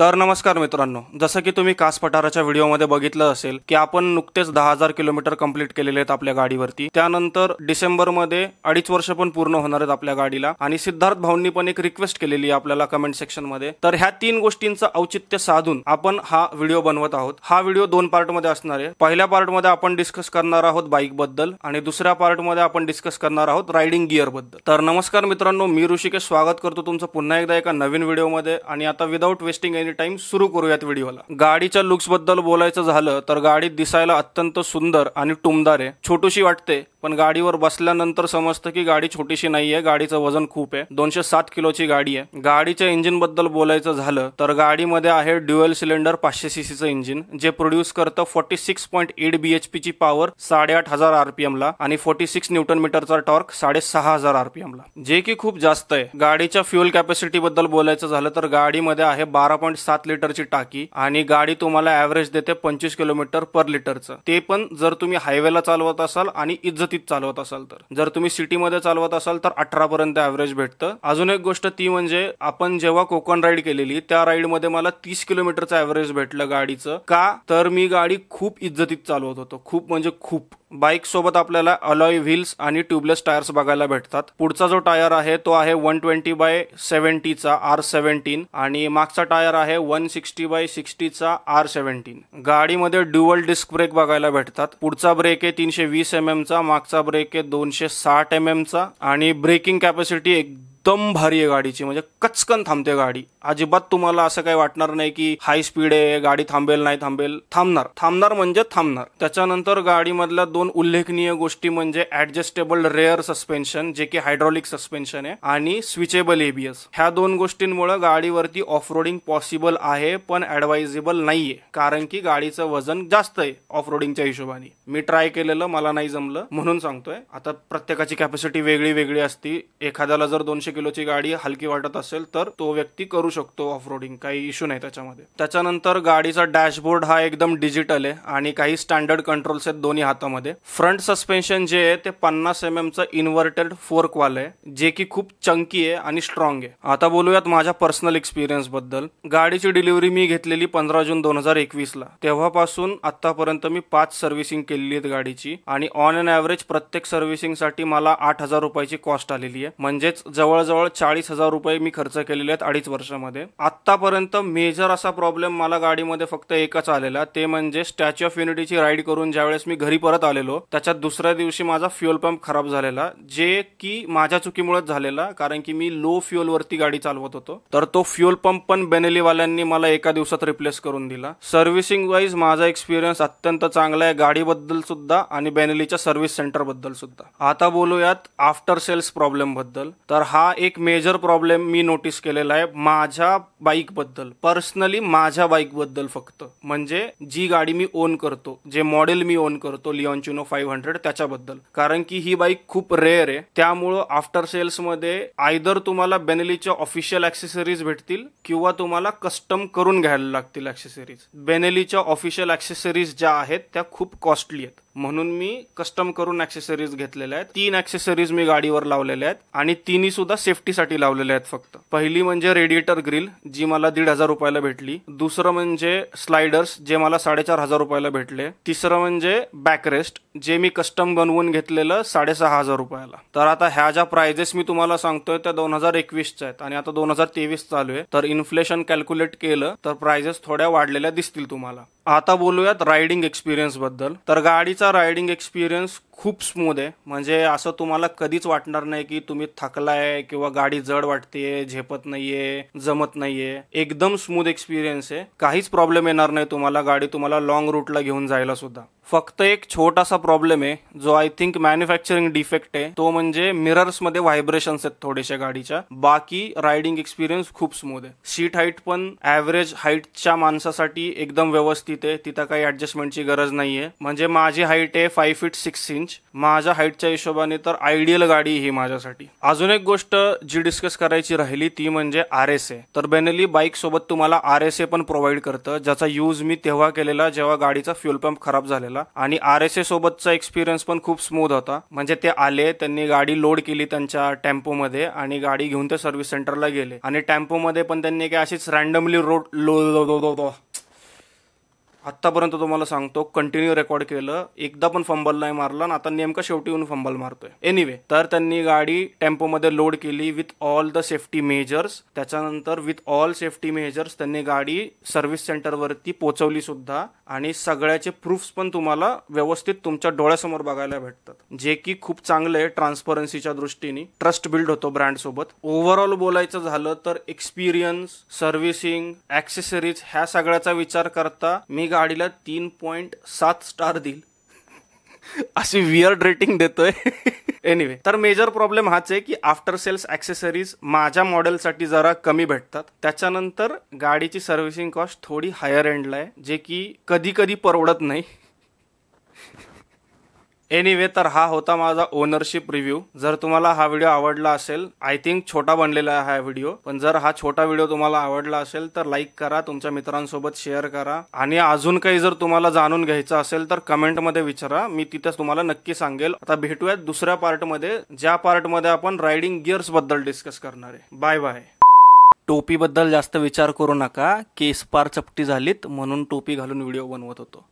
तर नमस्कार मित्रांनो जसं की तुम्ही कास पठाराच्या व्हिडिओमध्ये बघितलं असेल की आपण नुकतेच दहा हजार किलोमीटर कंप्लीट केलेले आहेत आपल्या गाडीवरती त्यानंतर डिसेंबरमध्ये अडीच वर्ष पण पूर्ण होणार आहेत आपल्या गाडीला आणि सिद्धार्थ भाऊंनी पण एक रिक्वेस्ट केलेली आहे आपल्याला कमेंट सेक्शन मध्ये तर ह्या तीन गोष्टींचं औचित्य साधून आपण हा व्हिडिओ बनवत आहोत हा व्हिडिओ दोन पार्टमध्ये असणार आहे पहिल्या पार्टमध्ये आपण डिस्कस करणार आहोत बाईकबद्दल बद्दल आणि दुसऱ्या पार्टमध्ये आपण डिस्कस करणार आहोत रायडिंग गिअर बद्दल तर नमस्कार मित्रांनो मी ऋषिकेश स्वागत करतो तुमचं पुन्हा एकदा एका नवीन व्हिडिओमध्ये आणि आता without wasting any any time सुरू करूयात व्हिडिओला गाडीच्या बद्दल बोलायचं झालं तर गाडी दिसायला अत्यंत सुंदर आणि टुमदार आहे छोटूशी वाटते पण गाडीवर बसल्यानंतर समजतं की गाडी छोटीशी नाही आहे गाडीचं वजन खूप आहे दोनशे सात किलोची गाडी आहे गाडीच्या इंजिनबद्दल बोलायचं झालं तर गाडीमध्ये आहे ड्युएल सिलेंडर पाचशे सीसीचं इंजिन जे प्रोड्यूस करतं फोर्टी सिक्स पॉईंट एट ची पॉवर साडेआठ हजार ला आणि फोर्टी सिक्स न्यूटन मीटरचा टॉर्क साडेसहा हजार ला जे की खूप जास्त आहे गाडीच्या फ्युअल कॅपॅसिटी बद्दल बोलायचं झालं तर गाडीमध्ये आहे बारा पॉईंट सात लिटरची टाकी आणि गाडी तुम्हाला ऍव्हरेज देते पंचवीस किलोमीटर पर लिटरचं ते पण जर तुम्ही हायवेला चालवत असाल आणि इज्जत चालवत असाल तर जर तुम्ही सिटीमध्ये चालवत असाल तर पर्यंत ॲव्हरेज भेटतं अजून एक गोष्ट ती म्हणजे आपण जेव्हा कोकण राईड केलेली त्या मध्ये मला तीस किलोमीटरचं ॲव्हरेज भेटलं गाडीचं का तर मी गाडी खूप इज्जतीत चालवत होतो खूप म्हणजे खूप सोबत आपल्याला अलॉय व्हील्स आणि ट्यूबलेस टायर्स बघायला भेटतात पुढचा जो टायर आहे तो आहे वन ट्वेंटी बाय सेव्हन्टीचा आर सेव्हन्टीन आणि मागचा टायर आहे वन सिक्स्टी बाय सिक्स्टीचा आर सेव्हन्टीन गाडीमध्ये ड्युअल डिस्क ब्रेक बघायला भेटतात पुढचा ब्रेक आहे तीनशे वीस एम एमचा मागचा ब्रेक आहे दोनशे साठ एम एमचा आणि ब्रेकिंग कॅपॅसिटी एक एकदम भारी आहे गाडीची म्हणजे कचकन थांबते गाडी अजिबात तुम्हाला असं काही वाटणार नाही की हाय स्पीड आहे गाडी थांबेल नाही थांबेल थांबणार थांबणार म्हणजे थांबणार त्याच्यानंतर गाडीमधल्या दोन उल्लेखनीय गोष्टी म्हणजे ऍडजस्टेबल रेअर सस्पेन्शन जे की हायड्रॉलिक सस्पेन्शन आहे आणि स्विचेबल एबीएस ह्या दोन गोष्टींमुळे गाडीवरती ऑफ रोडिंग पॉसिबल आहे पण ऍडवायझेबल नाहीये कारण की गाडीचं वजन जास्त आहे ऑफ रोडिंगच्या हिशोबाने मी ट्राय केलेलं मला नाही जमलं म्हणून सांगतोय आता प्रत्येकाची कॅपॅसिटी वेगळी वेगळी असती एखाद्याला जर दोनशे किलोची गाडी हलकी वाटत असेल तर तो व्यक्ती करू शकतो ऑफ रोडिंग काही इश्यू नाही त्याच्यामध्ये त्याच्यानंतर गाडीचा डॅशबोर्ड हा एकदम डिजिटल आहे आणि काही स्टँडर्ड कंट्रोल्स आहेत दोन्ही हातामध्ये फ्रंट सस्पेन्शन जे आहे ते पन्नास एम एमचं इन्व्हर्टेड फोर्कवाल आहे जे की खूप चंकी आहे आणि स्ट्रॉंग आहे आता बोलूयात माझ्या पर्सनल एक्सपिरियन्स बद्दल गाडीची डिलिव्हरी मी घेतलेली पंधरा जून दोन हजार ला तेव्हापासून आतापर्यंत मी पाच सर्व्हिसिंग केलेली आहेत गाडीची आणि ऑन अँड ॲव्हरेज प्रत्येक सर्व्हिसिंगसाठी मला आठ हजार रुपयाची कॉस्ट आलेली आहे म्हणजेच जवळ जवळजवळ चाळीस हजार रुपये मी खर्च केलेले आहेत अडीच वर्षामध्ये आत्तापर्यंत मेजर असा प्रॉब्लेम मला गाडीमध्ये फक्त एकच आलेला ते म्हणजे स्टॅच्यू ऑफ युनिटीची राईड करून ज्यावेळेस मी घरी परत आलेलो त्याच्यात दुसऱ्या दिवशी माझा फ्युअल पंप खराब झालेला जे की माझ्या चुकीमुळेच झालेला कारण की मी लो फ्युअलवरती गाडी चालवत होतो तर तो फ्युअल पंप पण बेनेलीवाल्यांनी मला एका दिवसात रिप्लेस करून दिला सर्व्हिसिंग वाईज माझा एक्सपिरियन्स अत्यंत चांगला आहे गाडीबद्दल सुद्धा आणि बेनेलीच्या सर्व्हिस सेंटरबद्दल सुद्धा आता बोलूयात आफ्टर सेल्स प्रॉब्लेम बद्दल तर हा एक मेजर प्रॉब्लेम मी नोटीस केलेला आहे माझ्या बाईकबद्दल पर्सनली माझ्या बाईकबद्दल फक्त म्हणजे जी गाडी मी ओन करतो जे मॉडेल मी ओन करतो चुनो फाईव्ह हंड्रेड त्याच्याबद्दल कारण की ही बाईक खूप रेअर आहे त्यामुळं आफ्टर सेल्स मध्ये आयदर तुम्हाला बेनेलीच्या ऑफिशियल ॲक्सेसरीज भेटतील किंवा तुम्हाला कस्टम करून घ्यायला लागतील ॲक्सेसरीज बेनेलीच्या ऑफिशियल ॲक्सेसरीज ज्या आहेत त्या खूप कॉस्टली आहेत म्हणून मी कस्टम करून ऍक्सेसरीज घेतलेल्या आहेत तीन ऍक्सेसरीज मी गाडीवर लावलेल्या आहेत आणि तिन्ही सुद्धा सेफ्टीसाठी लावलेल्या आहेत फक्त पहिली म्हणजे रेडिएटर ग्रिल जी मला दीड हजार रुपयाला भेटली दुसरं म्हणजे स्लायडर्स जे मला साडेचार हजार रुपयाला भेटले तिसरं म्हणजे बॅकरेस्ट जे मी कस्टम बनवून घेतलेलं साडेसहा हजार रुपयाला तर आता ह्या ज्या प्रायझेस मी तुम्हाला सांगतोय त्या दोन हजार एकवीसच्या आहेत आणि आता दोन हजार तेवीस चालू आहे तर इन्फ्लेशन कॅल्क्युलेट केलं तर प्रायझेस थोड्या वाढलेल्या दिसतील तुम्हाला आता बोलूयात रायडिंग एक्सपिरियन्स बद्दल तर गाडी राइडिंग रायडिंग एक्सपिरियन्स खूप स्मूथ आहे म्हणजे असं तुम्हाला कधीच वाटणार नाही की तुम्ही थकलाय किंवा गाडी जड वाटतेय झेपत नाहीये जमत नाहीये एकदम स्मूथ एक्सपिरियन्स आहे काहीच प्रॉब्लेम येणार नाही तुम्हाला गाडी तुम्हाला लॉंग रूटला घेऊन जायला सुद्धा फक्त एक छोटासा प्रॉब्लेम आहे जो आय थिंक मॅन्युफॅक्चरिंग डिफेक्ट आहे तो म्हणजे मिरर्स मध्ये व्हायब्रेशन्स आहेत थोडेशा गाडीच्या बाकी रायडिंग एक्सपिरियन्स खूप स्मूथ आहे सीट हाईट पण ऍव्हरेज हाईटच्या माणसासाठी एकदम व्यवस्थित आहे तिथं काही ऍडजस्टमेंटची गरज नाहीये म्हणजे माझी हाईट आहे five feet six inch inch माझ्या हाईटच्या हिशोबाने तर आयडियल गाडी ही माझ्यासाठी अजून एक गोष्ट जी डिस्कस करायची राहिली ती म्हणजे आर एस ए तर बेनली बाईक सोबत तुम्हाला आर एस ए पण प्रोव्हाइड करतं ज्याचा युज मी तेव्हा केलेला जेव्हा गाडीचा फ्युल पंप खराब झालेला आणि आर एस ए सोबतचा एक्सपिरियन्स पण खूप स्मूथ होता म्हणजे ते आले त्यांनी गाडी लोड केली त्यांच्या टेम्पो मध्ये आणि गाडी घेऊन ते सर्व्हिस सेंटरला गेले आणि टेम्पो मध्ये पण त्यांनी काही अशीच रॅन्डमली रोड लो आत्तापर्यंत तुम्हाला सांगतो कंटिन्यू रेकॉर्ड केलं एकदा पण फंबल नाही मारला आणि आता नेमका शेवटी येऊन फंबल मारतोय एनिवे तर त्यांनी गाडी टेम्पोमध्ये लोड केली with all the safety measures त्याच्यानंतर विथ ऑल सेफ्टी मेजर्स त्यांनी गाडी सर्व्हिस सेंटरवरती पोहोचवली सुद्धा आणि सगळ्याचे प्रूफ्स पण तुम्हाला व्यवस्थित तुमच्या डोळ्यासमोर बघायला भेटतात जे की खूप चांगलं आहे ट्रान्सपरन्सीच्या दृष्टीने ट्रस्ट बिल्ड होतो ब्रँड सोबत ओव्हरऑल बोलायचं झालं तर एक्सपिरियन्स सर्व्हिसिंग ऍक्सेसरीज ह्या सगळ्याचा विचार करता मी गाडीला तीन पॉईंट सात स्टार देईल अशी विअर्ड रेटिंग देतोय एनिवे तर मेजर प्रॉब्लेम हाच आहे की आफ्टर सेल्स ऍक्सेसरीज माझ्या मॉडेलसाठी जरा कमी भेटतात त्याच्यानंतर गाडीची सर्व्हिसिंग कॉस्ट थोडी हायर एंडला आहे जे की कधी कधी परवडत नाही एनिवे तर हा होता माझा ओनरशिप रिव्ह्यू जर तुम्हाला हा व्हिडिओ आवडला असेल आय थिंक छोटा बनलेला आहे हा व्हिडिओ पण जर हा छोटा व्हिडिओ तुम्हाला आवडला असेल तर लाईक करा तुमच्या मित्रांसोबत शेअर करा आणि अजून काही जर तुम्हाला जाणून घ्यायचं असेल तर कमेंट मध्ये विचारा मी तिथेच तुम्हाला नक्की सांगेल आता भेटूयात दुसऱ्या पार्ट मध्ये ज्या पार्ट मध्ये आपण रायडिंग गिअर्स बद्दल डिस्कस करणार आहे बाय बाय बद्दल जास्त विचार करू नका केस पार चपटी झालीत म्हणून टोपी घालून व्हिडिओ बनवत होतो